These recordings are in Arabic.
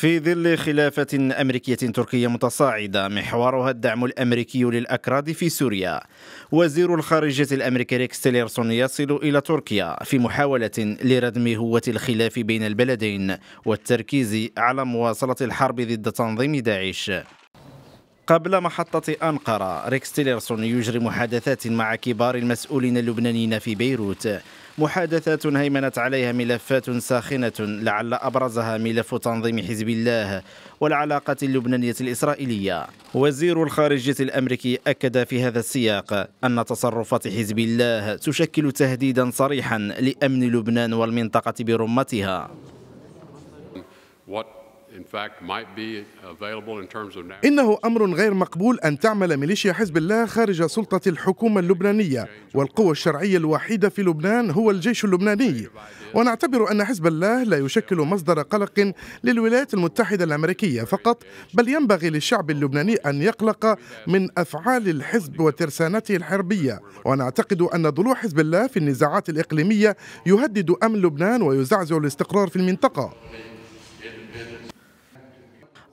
في ظل خلافة أمريكية تركية متصاعدة محورها الدعم الأمريكي للأكراد في سوريا وزير الخارجية الأمريكي ريكس تيليرسون يصل إلى تركيا في محاولة لردم هوة الخلاف بين البلدين والتركيز على مواصلة الحرب ضد تنظيم داعش قبل محطة أنقرة ريكس تيلرسون يجري محادثات مع كبار المسؤولين اللبنانيين في بيروت محادثات هيمنت عليها ملفات ساخنة لعل أبرزها ملف تنظيم حزب الله والعلاقة اللبنانية الإسرائيلية وزير الخارجية الأمريكي أكد في هذا السياق أن تصرفات حزب الله تشكل تهديدا صريحا لأمن لبنان والمنطقة برمتها إنه أمر غير مقبول أن تعمل ميليشيا حزب الله خارج سلطة الحكومة اللبنانية والقوة الشرعية الوحيدة في لبنان هو الجيش اللبناني ونعتبر أن حزب الله لا يشكل مصدر قلق للولايات المتحدة الأمريكية فقط بل ينبغي للشعب اللبناني أن يقلق من أفعال الحزب وترسانته الحربية ونعتقد أن ضلوع حزب الله في النزاعات الإقليمية يهدد أمن لبنان ويزعزع الاستقرار في المنطقة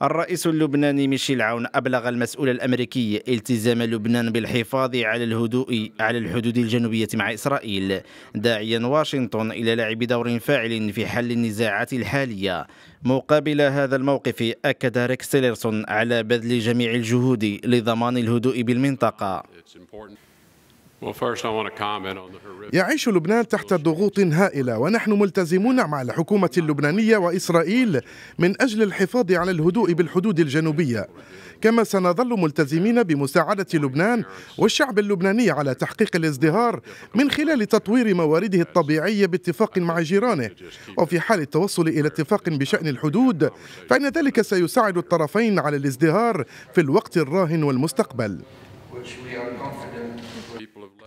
الرئيس اللبناني ميشيل عون أبلغ المسؤول الأمريكي التزام لبنان بالحفاظ على الهدوء على الحدود الجنوبية مع إسرائيل داعيا واشنطن إلى لعب دور فاعل في حل النزاعات الحالية مقابل هذا الموقف أكد ريك سيلرسون على بذل جميع الجهود لضمان الهدوء بالمنطقة يعيش لبنان تحت ضغوط هائلة ونحن ملتزمون مع الحكومة اللبنانية وإسرائيل من أجل الحفاظ على الهدوء بالحدود الجنوبية كما سنظل ملتزمين بمساعدة لبنان والشعب اللبناني على تحقيق الازدهار من خلال تطوير موارده الطبيعية باتفاق مع جيرانه وفي حال التوصل إلى اتفاق بشأن الحدود فإن ذلك سيساعد الطرفين على الازدهار في الوقت الراهن والمستقبل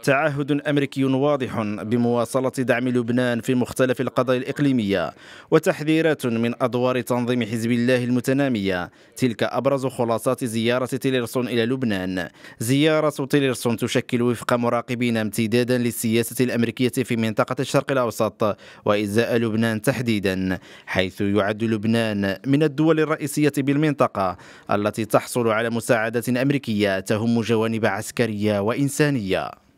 تعهد أمريكي واضح بمواصلة دعم لبنان في مختلف القضايا الإقليمية وتحذيرات من أدوار تنظيم حزب الله المتنامية تلك أبرز خلاصات زيارة تيلرسون إلى لبنان زيارة تيلرسون تشكل وفق مراقبين امتدادا للسياسة الأمريكية في منطقة الشرق الأوسط وإزاء لبنان تحديدا حيث يعد لبنان من الدول الرئيسية بالمنطقة التي تحصل على مساعدة أمريكية تهم جوانب عسكرية وإنسانية